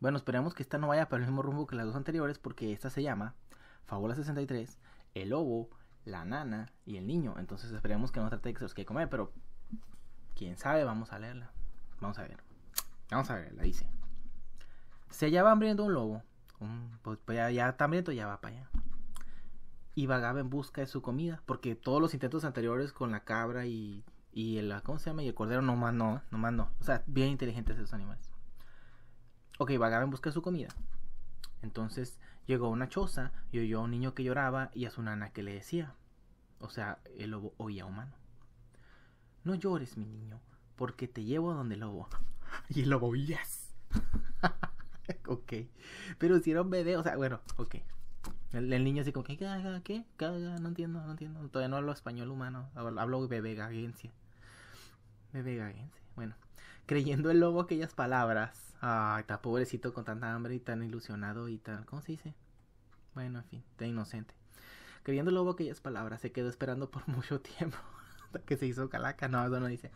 Bueno, esperemos que esta no vaya para el mismo rumbo que las dos anteriores porque esta se llama Fábula 63, El Lobo, La Nana y El Niño. Entonces esperemos que no trate de que se los quede comer, pero quién sabe, vamos a leerla. Vamos a ver. Vamos a ver, la dice. Se va hambriento un lobo. Pues, pues ya, ya está ya va para allá. Y vagaba en busca de su comida. Porque todos los intentos anteriores con la cabra y, y el, ¿cómo se llama? Y el cordero, no, nomás no. O sea, bien inteligentes esos animales. Ok, vagaba en busca su comida. Entonces llegó una choza y oyó a un niño que lloraba y a su nana que le decía. O sea, el lobo oía humano. No llores, mi niño, porque te llevo a donde el lobo. y el lobo, yes. ok. Pero hicieron era bebé, o sea, bueno, ok. El, niño así como que, ¿qué? ¿qué? no entiendo, no entiendo. Todavía no hablo español humano, hablo, bebé gagencia. Bebé Bueno, creyendo el lobo aquellas palabras. Ay, está pobrecito con tanta hambre y tan ilusionado y tan... ¿Cómo se dice? Bueno, en fin, tan inocente. Creyendo el lobo aquellas palabras, se quedó esperando por mucho tiempo que se hizo calaca. No, eso no dice.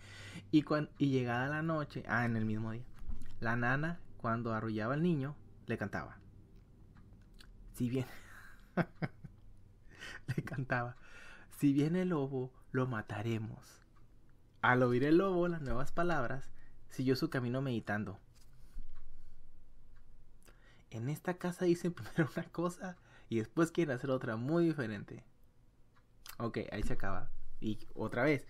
Y, cuando, y llegada la noche, ah, en el mismo día, la nana, cuando arrullaba al niño, le cantaba. Si bien... le cantaba. Si viene el lobo, lo mataremos. Al oír el lobo las nuevas palabras, siguió su camino meditando. En esta casa dicen primero una cosa y después quieren hacer otra muy diferente. Ok, ahí se acaba. Y otra vez,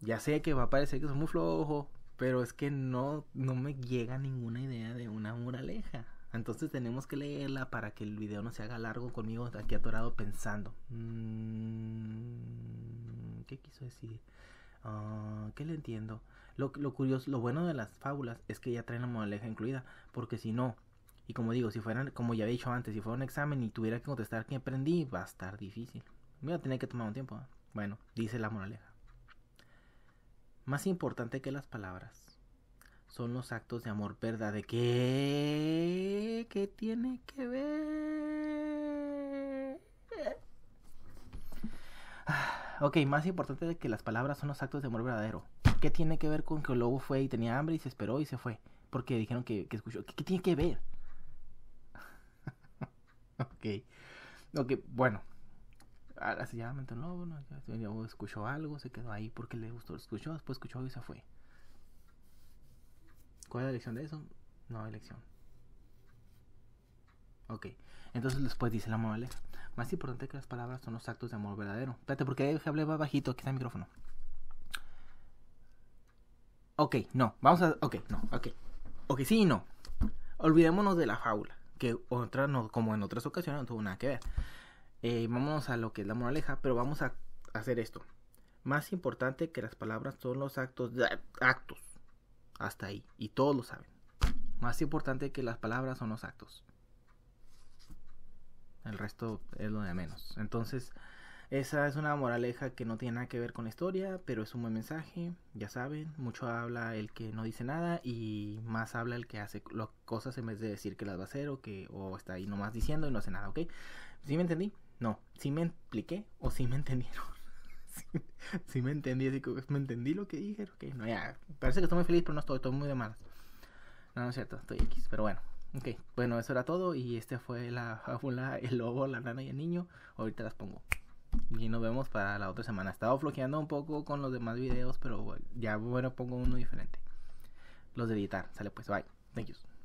ya sé que va a parecer que es muy flojo, pero es que no, no me llega ninguna idea de una moraleja. Entonces tenemos que leerla para que el video no se haga largo conmigo aquí atorado pensando. Mm, ¿Qué quiso decir? Ah, ¿Qué le entiendo? Lo, curioso, lo bueno de las fábulas es que ya traen la moraleja incluida, porque si no, y como digo, si fueran, como ya había dicho antes, si fuera un examen y tuviera que contestar qué aprendí, va a estar difícil. Me voy a tener que tomar un tiempo. ¿eh? Bueno, dice la moraleja. Más importante que las palabras son los actos de amor verdad. ¿De qué? ¿Qué tiene que ver? Ok, más importante de que las palabras son los actos de amor verdadero. ¿Qué tiene que ver con que el lobo fue y tenía hambre y se esperó y se fue? Porque dijeron que, escuchó. ¿Qué, tiene que ver? ok. Ok, bueno. Ahora se llama el lobo, ¿no? lobo escuchó algo, se quedó ahí porque le gustó, escuchó, después escuchó y se fue. ¿Cuál es la elección de eso? No, hay elección. Ok, entonces después dice la moraleja. Más importante que las palabras son los actos de amor verdadero. Espérate, porque hablé bajito, aquí está el micrófono. Ok, no, vamos a... Ok, no, ok. Ok, sí y no. Olvidémonos de la fábula, que otra no, como en otras ocasiones no tuvo nada que ver. Eh, vámonos a lo que es la moraleja, pero vamos a hacer esto. Más importante que las palabras son los actos... actos. Hasta ahí. Y todos lo saben. Más importante que las palabras son los actos. El resto es lo de menos. Entonces, esa es una moraleja que no tiene nada que ver con la historia, pero es un buen mensaje. Ya saben, mucho habla el que no dice nada y más habla el que hace las cosas en vez de decir que las va a hacer o que o está ahí nomás diciendo y no hace nada, ¿ok? ¿Sí me entendí? No. ¿Sí me expliqué o sí me entendieron? Si sí, me entendí, así que me entendí lo que dije, ok, no, ya, parece que estoy muy feliz, pero no estoy, estoy muy de malas. No, no es cierto, estoy X, pero bueno, Ok, bueno, eso era todo y este fue la fábula El Lobo, la Nana y el Niño. Ahorita las pongo. Y nos vemos para la otra semana. Estaba estado floqueando un poco con los demás videos, pero ya bueno, pongo uno diferente. Los de editar. Sale pues, bye. Thank you.